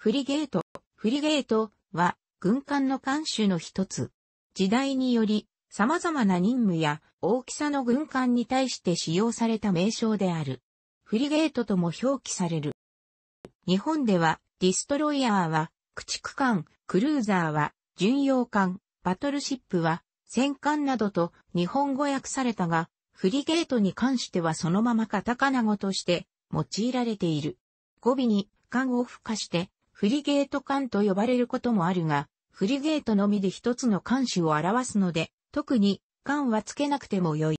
フリゲート、フリゲートは軍艦の艦種の一つ。時代により様々な任務や大きさの軍艦に対して使用された名称である。フリゲートとも表記される。日本ではディストロイヤーは駆逐艦、クルーザーは巡洋艦、バトルシップは戦艦などと日本語訳されたが、フリゲートに関してはそのままカタカナ語として用いられている。語尾に艦を付加してフリゲート艦と呼ばれることもあるが、フリゲートのみで一つの艦種を表すので、特に艦はつけなくてもよい。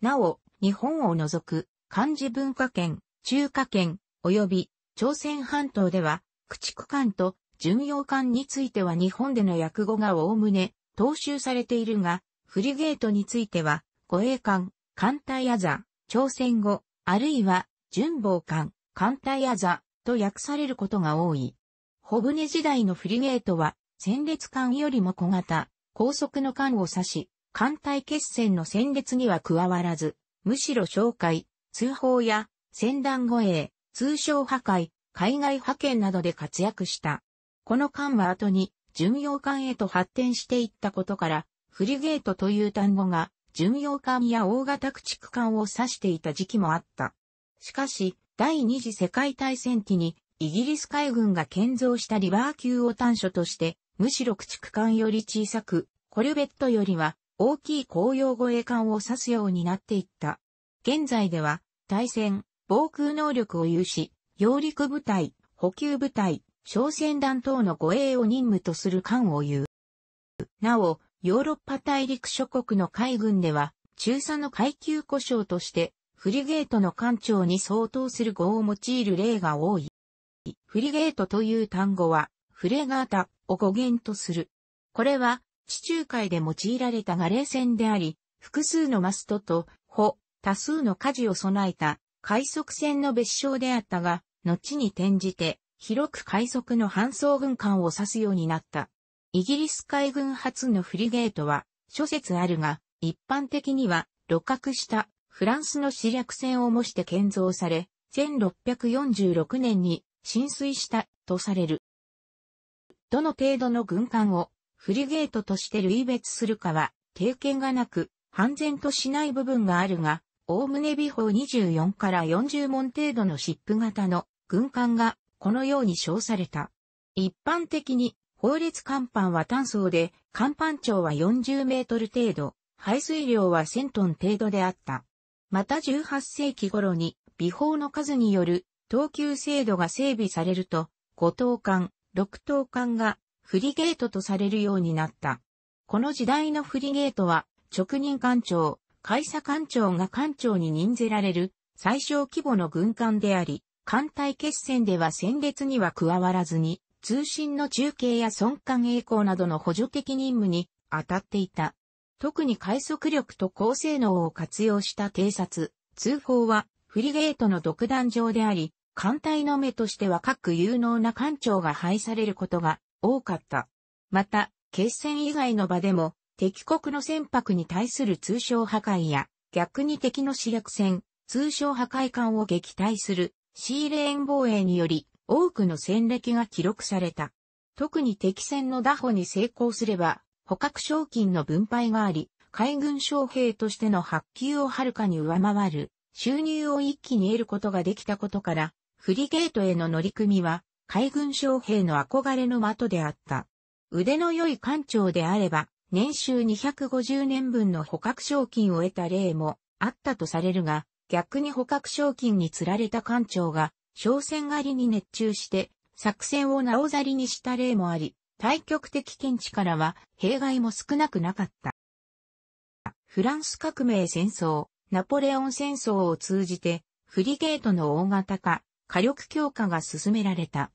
なお、日本を除く漢字文化圏、中華圏、及び朝鮮半島では、駆逐艦と巡洋艦については日本での訳語がおおむね踏襲されているが、フリゲートについては、護衛艦、艦隊アザ、朝鮮語、あるいは、巡防艦、艦隊アザと訳されることが多い。ホブネ時代のフリゲートは、戦列艦よりも小型、高速の艦を指し、艦隊決戦の戦列には加わらず、むしろ紹介、通報や、戦団護衛、通称破壊、海外派遣などで活躍した。この艦は後に、巡洋艦へと発展していったことから、フリゲートという単語が、巡洋艦や大型駆逐艦を指していた時期もあった。しかし、第二次世界大戦期にイギリス海軍が建造したリバー級を端緒として、むしろ駆逐艦より小さく、コルベットよりは大きい公用護衛艦を指すようになっていった。現在では、対戦、防空能力を有し、揚陸部隊、補給部隊、商船団等の護衛を任務とする艦を言う。なお、ヨーロッパ大陸諸国の海軍では、中佐の階級故障として、フリゲートの艦長に相当する語を用いる例が多い。フリゲートという単語は、フレガータを語源とする。これは、地中海で用いられたガレー船であり、複数のマストと、ほ、多数の舵を備えた、海賊船の別称であったが、後に転じて、広く海賊の搬送軍艦を指すようになった。イギリス海軍初のフリゲートは、諸説あるが、一般的には、露獲したフランスの死略船を模して建造され、1646年に浸水したとされる。どの程度の軍艦をフリゲートとして類別するかは定見がなく、判然としない部分があるが、おおむね美法24から40門程度のシップ型の軍艦がこのように称された。一般的に法律甲板は単層で、甲板長は40メートル程度、排水量は1000トン程度であった。また18世紀頃に、美法の数による、等級制度が整備されると、5等間、6等間が、フリゲートとされるようになった。この時代のフリゲートは、直任艦長、海佐艦長が艦長に任ぜられる、最小規模の軍艦であり、艦隊決戦では戦列には加わらずに、通信の中継や損艦栄光などの補助的任務に当たっていた。特に快速力と高性能を活用した偵察、通報はフリゲートの独壇場であり、艦隊の目としては各有能な艦長が配されることが多かった。また、決戦以外の場でも、敵国の船舶に対する通商破壊や、逆に敵の主力船、通商破壊艦を撃退する、シーレーン防衛により、多くの戦歴が記録された。特に敵船の打破に成功すれば、捕獲賞金の分配があり、海軍将兵としての発給をはるかに上回る収入を一気に得ることができたことから、フリゲートへの乗り組みは海軍将兵の憧れの的であった。腕の良い艦長であれば、年収250年分の捕獲賞金を得た例もあったとされるが、逆に捕獲賞金に釣られた艦長が、商船狩りに熱中して、作戦をなおざりにした例もあり、対極的見地からは弊害も少なくなかった。フランス革命戦争、ナポレオン戦争を通じて、フリゲートの大型化、火力強化が進められた。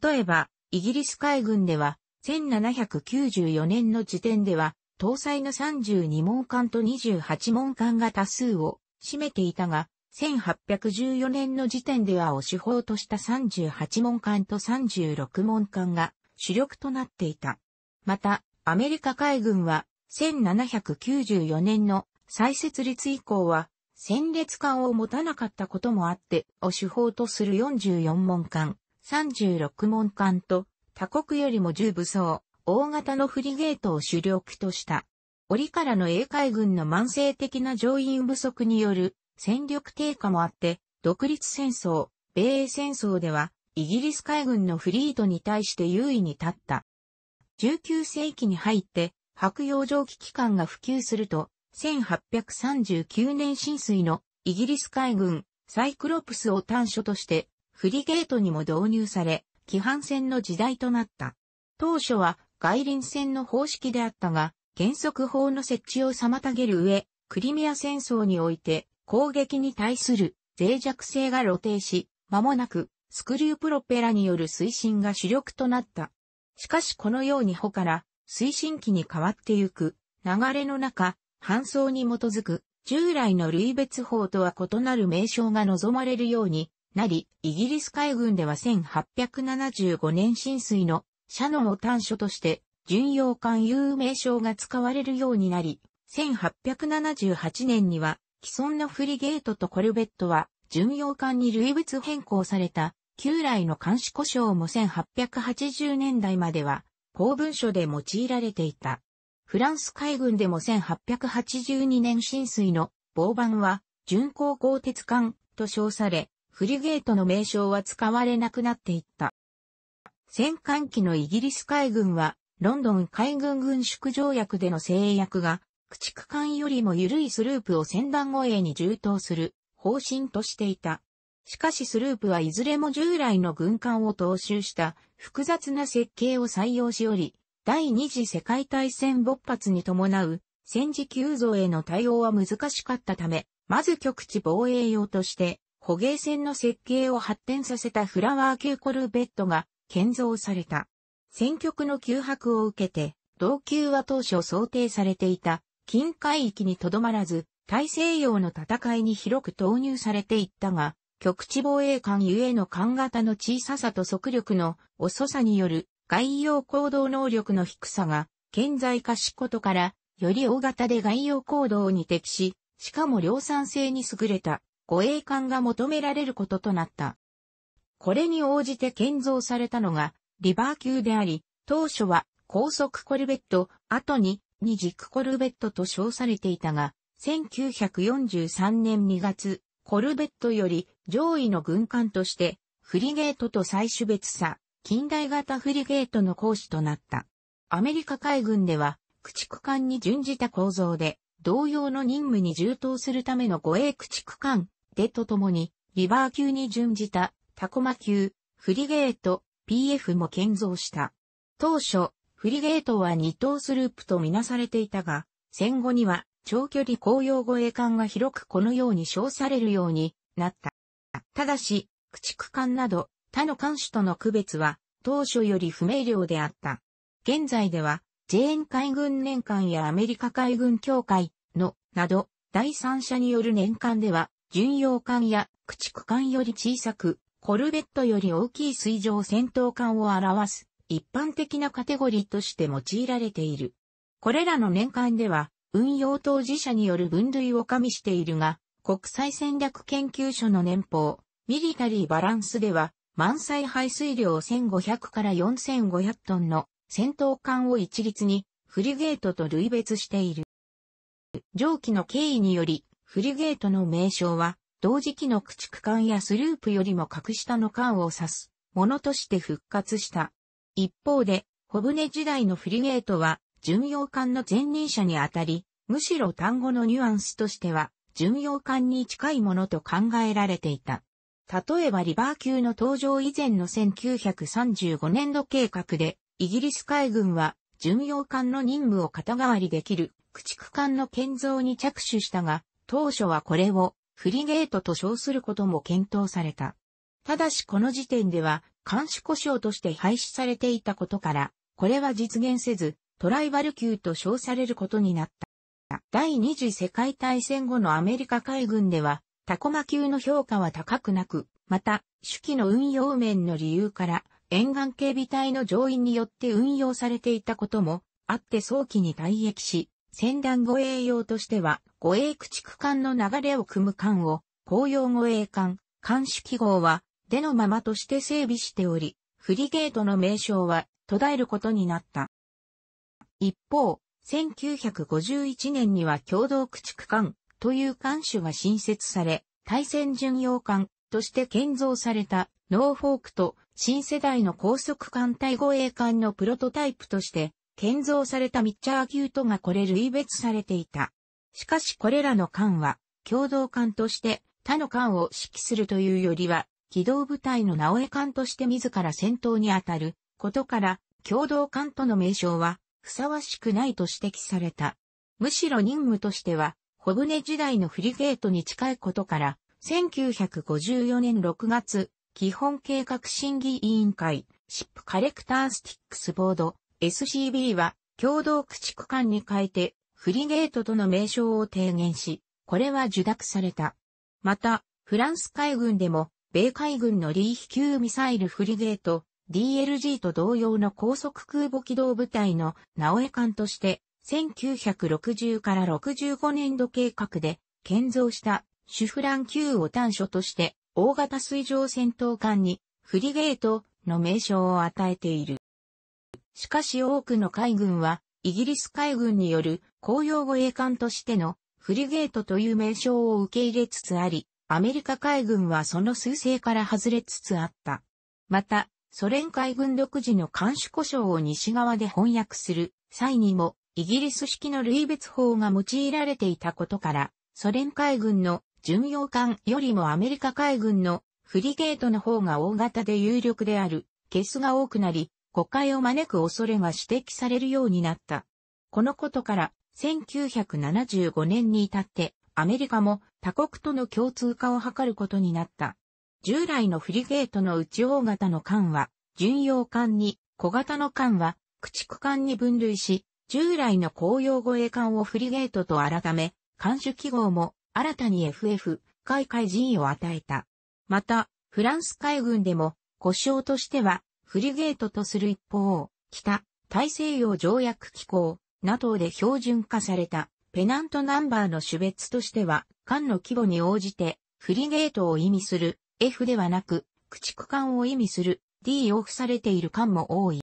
例えば、イギリス海軍では、1794年の時点では、搭載の32門艦と28門艦が多数を占めていたが、1814年の時点ではを手法とした38門艦と36門艦が主力となっていた。また、アメリカ海軍は1794年の再設立以降は、戦列艦を持たなかったこともあって、を手法とする44門艦、36門艦と、他国よりも重武装、大型のフリゲートを主力とした。折からの英海軍の慢性的な乗員不足による戦力低下もあって、独立戦争、米英戦争ではイギリス海軍のフリートに対して優位に立った。19世紀に入って、白洋蒸気機関が普及すると、1839年浸水のイギリス海軍サイクロプスを端緒としてフリゲートにも導入され、規範船の時代となった。当初は外輪船の方式であったが、原則法の設置を妨げる上、クリミア戦争において攻撃に対する脆弱性が露呈し、間もなくスクリュープロペラによる推進が主力となった。しかしこのように帆から推進機に変わってゆく流れの中、搬送に基づく従来の類別法とは異なる名称が望まれるようになり、イギリス海軍では1875年浸水のシャノンを短として巡洋艦有名称が使われるようになり、1878年には既存のフリゲートとコルベットは巡洋艦に類別変更された旧来の監視故障も1880年代までは公文書で用いられていた。フランス海軍でも1882年浸水の防板は巡航鋼鉄艦と称され、フリゲートの名称は使われなくなっていった。戦艦機のイギリス海軍は、ロンドン海軍軍縮条約での制約が、駆逐艦よりも緩いスループを船団護衛に充当する方針としていた。しかしスループはいずれも従来の軍艦を踏襲した複雑な設計を採用しおり、第二次世界大戦勃発に伴う戦時急増への対応は難しかったため、まず局地防衛用として捕鯨船の設計を発展させたフラワー系コルベットが建造された。戦局の急迫を受けて、同級は当初想定されていた近海域にとどまらず、大西洋の戦いに広く投入されていったが、極地防衛艦ゆえの艦型の小ささと速力の遅さによる外洋行動能力の低さが顕在化しことから、より大型で外洋行動に適し、しかも量産性に優れた護衛艦が求められることとなった。これに応じて建造されたのがリバー級であり、当初は高速コルベット、後に二軸コルベットと称されていたが、1943年2月、コルベットより上位の軍艦として、フリゲートと最種別差、近代型フリゲートの講師となった。アメリカ海軍では、駆逐艦に準じた構造で、同様の任務に充当するための護衛駆逐艦、でとともに、リバー級に準じたタコマ級、フリゲート、PF も建造した。当初、フリゲートは二等スループとみなされていたが、戦後には長距離公用護衛艦が広くこのように称されるようになった。ただし、駆逐艦など他の艦種との区別は当初より不明瞭であった。現在では、ジェーン海軍年間やアメリカ海軍協会の、など、第三者による年間では、巡洋艦や駆逐艦より小さく、コルベットより大きい水上戦闘艦を表す一般的なカテゴリーとして用いられている。これらの年間では、運用当事者による分類を加味しているが、国際戦略研究所の年報、ミリタリーバランスでは、満載排水量1500から4500トンの戦闘艦を一律にフリゲートと類別している。上記の経緯により、フリゲートの名称は、同時期の駆逐艦やスループよりも格下の艦を指すものとして復活した。一方で、小舟時代のフリゲートは、巡洋艦の前任者にあたり、むしろ単語のニュアンスとしては、巡洋艦に近いものと考えられていた。例えばリバー級の登場以前の1935年度計画で、イギリス海軍は巡洋艦の任務を肩代わりできる駆逐艦の建造に着手したが、当初はこれをフリゲートと称することも検討された。ただしこの時点では、監視故障として廃止されていたことから、これは実現せず、トライバル級と称されることになった。第二次世界大戦後のアメリカ海軍では、タコマ級の評価は高くなく、また、手記の運用面の理由から、沿岸警備隊の乗員によって運用されていたことも、あって早期に退役し、戦団護衛用としては、護衛駆逐艦の流れを組む艦を、公用護衛艦、艦主記号は、でのままとして整備しており、フリゲートの名称は、途絶えることになった。一方、1951年には共同駆逐艦という艦種が新設され、対戦巡洋艦として建造されたノーフォークと新世代の高速艦隊護衛艦のプロトタイプとして建造されたミッチャー級とがこれ類別されていた。しかしこれらの艦は共同艦として他の艦を指揮するというよりは機動部隊の直江艦として自ら戦闘に当たることから共同艦との名称はふさわしくないと指摘された。むしろ任務としては、小舟時代のフリゲートに近いことから、1954年6月、基本計画審議委員会、シップカレクタースティックスボード、SCB は、共同駆逐艦に変えて、フリゲートとの名称を提言し、これは受諾された。また、フランス海軍でも、米海軍のリー飛級ミサイルフリゲート、DLG と同様の高速空母機動部隊の直江艦として、1960から65年度計画で建造したシュフラン級を端所として大型水上戦闘艦にフリゲートの名称を与えている。しかし多くの海軍はイギリス海軍による公用護衛艦としてのフリゲートという名称を受け入れつつあり、アメリカ海軍はその数勢から外れつつあった。また、ソ連海軍独自の監視故障を西側で翻訳する際にも、イギリス式の類別法が用いられていたことから、ソ連海軍の巡洋艦よりもアメリカ海軍のフリゲートの方が大型で有力である、ケスが多くなり、誤解を招く恐れが指摘されるようになった。このことから、1975年に至って、アメリカも他国との共通化を図ることになった。従来のフリゲートの内大型の艦は、巡洋艦に、小型の艦は、駆逐艦に分類し、従来の公用護衛艦をフリゲートと改め、艦種記号も新たに FF、海海位を与えた。また、フランス海軍でも、故障としては、フリゲートとする一方、北、大西洋条約機構、NATO で標準化された、ペナントナンバーの種別としては、艦の規模に応じて、フリゲートを意味する、F ではなく、駆逐艦を意味する D を付されている艦も多い。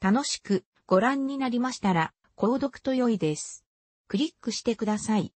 楽しくご覧になりましたら、購読と良いです。クリックしてください。